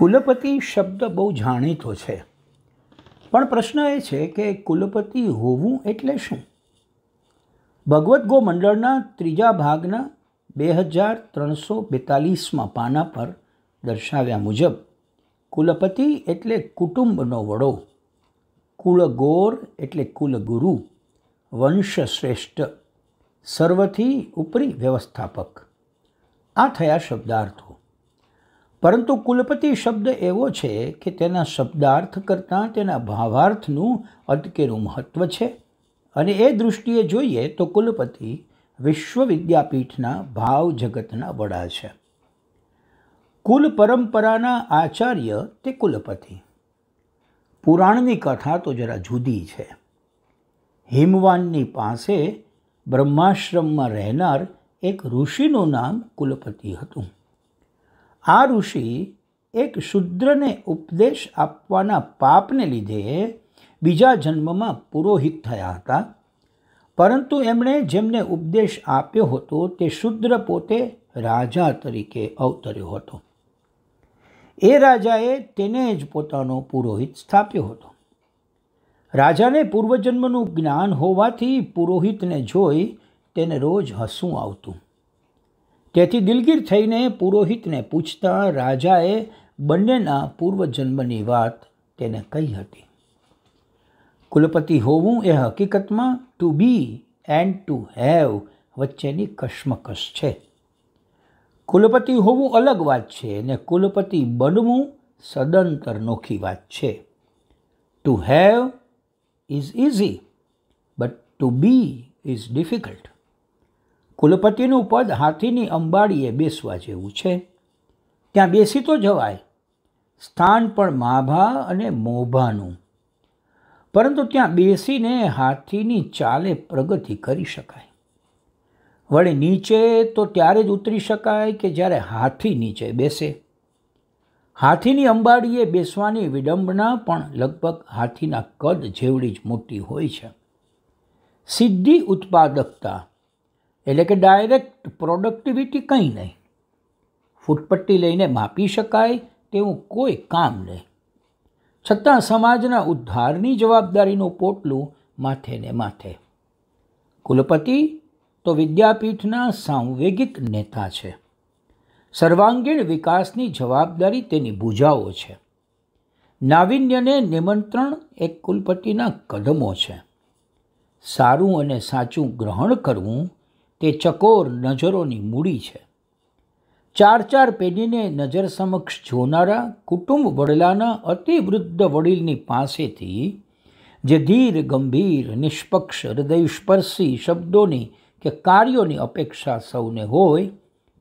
કુલપતિ શબ્દ બહુ જાણીતો છે પણ પ્રશ્ન એ છે કે કુલપતિ હોવું એટલે શું ભગવદ્ મંડળના ત્રીજા ભાગના બે હજાર ત્રણસો બેતાલીસમાં પાના પર દર્શાવ્યા મુજબ કુલપતિ એટલે કુટુંબનો વડો કુળગોર એટલે કુલગુરુ વંશશ્રેષ્ઠ સર્વથી ઉપરી વ્યવસ્થાપક આ થયા શબ્દાર્થો પરંતુ કુલપતિ શબ્દ એવો છે કે તેના શબ્દાર્થ કરતાં તેના ભાવાર્થનું અટકેલું મહત્ત્વ છે અને એ દૃષ્ટિએ જોઈએ તો કુલપતિ વિશ્વ વિદ્યાપીઠના ભાવ જગતના વડા છે કુલ પરંપરાના આચાર્ય તે કુલપતિ પુરાણની કથા તો જરા જુદી છે હિમવાનની પાસે બ્રહ્માશ્રમમાં રહેનાર એક ઋષિનું નામ કુલપતિ હતું આ ઋષિ એક શુદ્રને ઉપદેશ આપવાના પાપને લીધે બીજા જન્મમાં પુરોહિત થયા હતા પરંતુ એમણે જેમને ઉપદેશ આપ્યો હતો તે શુદ્ર પોતે રાજા તરીકે અવતર્યો હતો એ રાજાએ તેને જ પોતાનો પુરોહિત સ્થાપ્યો હતો રાજાને પૂર્વજન્મનું જ્ઞાન હોવાથી પુરોહિતને જોઈ તેને રોજ હસવું આવતું તેથી દિલગીર થઈને પુરોહિતને પૂછતા રાજાએ બંનેના પૂર્વજન્મની વાત તેને કહી હતી કુલપતિ હોવું એ હકીકતમાં to be and to have વચ્ચેની કશ્મકશ છે કુલપતિ હોવું અલગ વાત છે અને કુલપતિ બનવું સદંતર નોખી વાત છે to have is easy but to be is difficult કુલપતિનું પદ હાથીની અંબાડીએ બેસવા જેવું છે ત્યાં બેસી તો જવાય સ્થાન પણ માભા અને મોભાનું પરંતુ ત્યાં બેસીને હાથીની ચાલે પ્રગતિ કરી શકાય વળી નીચે તો ત્યારે જ ઉતરી શકાય કે જ્યારે હાથી નીચે બેસે હાથીની અંબાડીએ બેસવાની વિડંબના પણ લગભગ હાથીના કદ જેવડી જ મોટી હોય છે સિદ્ધિ ઉત્પાદકતા એટલે કે ડાયરેક્ટ પ્રોડક્ટિવિટી કંઈ નહીં ફૂટપટ્ટી લઈને માપી શકાય તેવું કોઈ કામ નહીં છતાં સમાજના ઉદ્ધારની જવાબદારીનું પોટલું માથે ને માથે કુલપતિ તો વિદ્યાપીઠના સાંવેગિક નેતા છે સર્વાંગીણ વિકાસની જવાબદારી તેની ભૂજાઓ છે નાવિન્યને નિમંત્રણ એ કુલપતિના કદમો છે સારું અને સાચું ગ્રહણ કરવું તે ચકોર નજરોની મૂડી છે ચાર ચાર પેઢીને નજર સમક્ષ જોનારા કુટુંબ વડલાના અતિવૃદ્ધ વડીલની પાસેથી જે ધીર ગંભીર નિષ્પક્ષ હૃદયસ્પર્શી શબ્દોની કે કાર્યોની અપેક્ષા સૌને હોય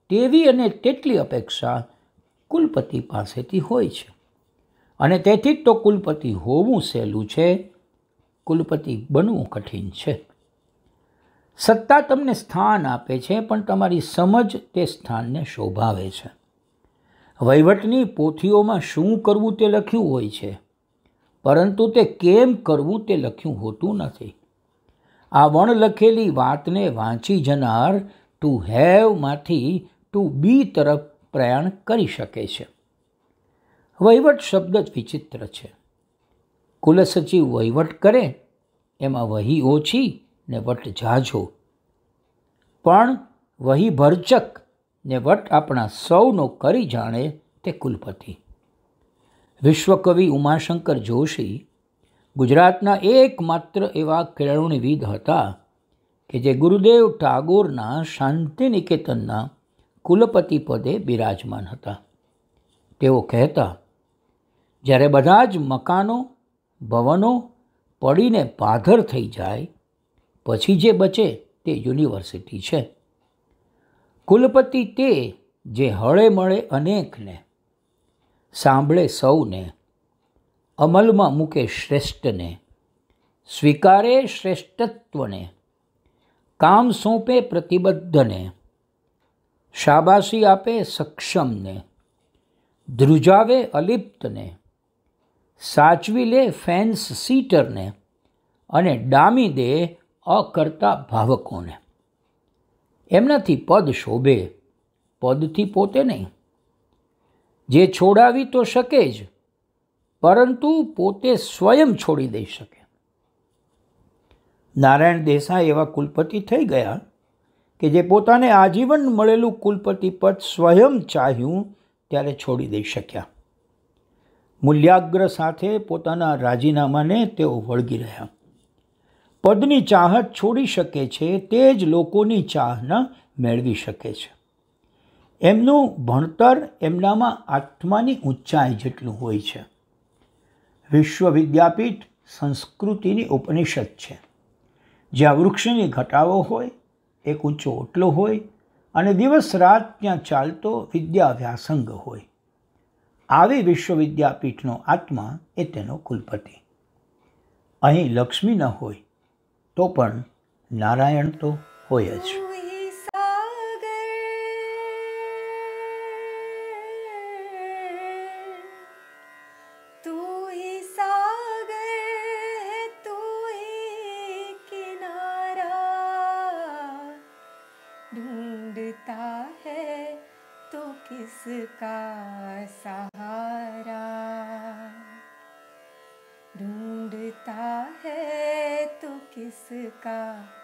તેવી અને તેટલી અપેક્ષા કુલપતિ પાસેથી હોય છે અને તેથી જ તો કુલપતિ હોવું સહેલું છે કુલપતિ બનવું કઠિન છે સત્તા તમને સ્થાન આપે છે પણ તમારી સમજ તે સ્થાનને શોભાવે છે વહીવટની પોથીઓમાં શું કરવું તે લખ્યું હોય છે પરંતુ તે કેમ કરવું તે લખ્યું હોતું નથી આ વણ લખેલી વાતને વાંચી જનાર ટુ હેવમાંથી ટુ બી તરફ પ્રયાણ કરી શકે છે વહીવટ શબ્દ જ વિચિત્ર છે કુલસચિવ વહીવટ કરે એમાં વહી ઓછી ને વટ જાજો પણ વહી ભરચક ને વટ આપણા સૌનો કરી જાણે તે કુલપતિ વિશ્વકવિ ઉમાશંકર જોશી ગુજરાતના એકમાત્ર એવા કેળવણીવિદ હતા કે જે ગુરુદેવ ટાગોરના શાંતિનિકેતનના કુલપતિ પદે બિરાજમાન હતા તેઓ કહેતા જ્યારે બધા જ મકાનો ભવનો પડીને પાધર થઈ જાય પછી જે બચે તે યુનિવર્સિટી છે કુલપતિ તે જે હળે મળે અનેકને સાંભળે સૌને અમલમાં મૂકે શ્રેષ્ઠને સ્વીકારે શ્રેષ્ઠત્વને કામ સોંપે પ્રતિબદ્ધને શાબાશી આપે સક્ષમને ધ્રુજાવે અલિપ્તને સાચવી લે ફેન્સ સીટરને અને ડામી દે અકર્તા ભાવકોને એમનાથી પદ શોભે પદથી પોતે નહીં જે છોડાવી તો શકે જ પરંતુ પોતે સ્વયં છોડી દઈ શકે નારાયણ દેસાઈ એવા કુલપતિ થઈ ગયા કે જે પોતાને આજીવન મળેલું કુલપતિ પદ સ્વયં ચાહ્યું ત્યારે છોડી દઈ શક્યા મૂલ્યાગ્ર સાથે પોતાના રાજીનામાને તેઓ વળગી રહ્યા પદની ચાહત છોડી શકે છે તે જ લોકોની ચાહના મેળવી શકે છે એમનું ભણતર એમનામાં આત્માની ઊંચાઈ જેટલું હોય છે વિશ્વવિદ્યાપીઠ સંસ્કૃતિની ઉપનિષદ છે જ્યાં વૃક્ષની ઘટાવો હોય એક ઊંચો ઓટલો હોય અને દિવસ રાત ત્યાં ચાલતો વિદ્યાવ્યાસંગ હોય આવી વિશ્વવિદ્યાપીઠનો આત્મા એ તેનો કુલપતિ અહીં લક્ષ્મી ન હોય તો પણ નારાયણ તો હોય જ ढूंढता है तो किसका सहारा ढूंढता है किसका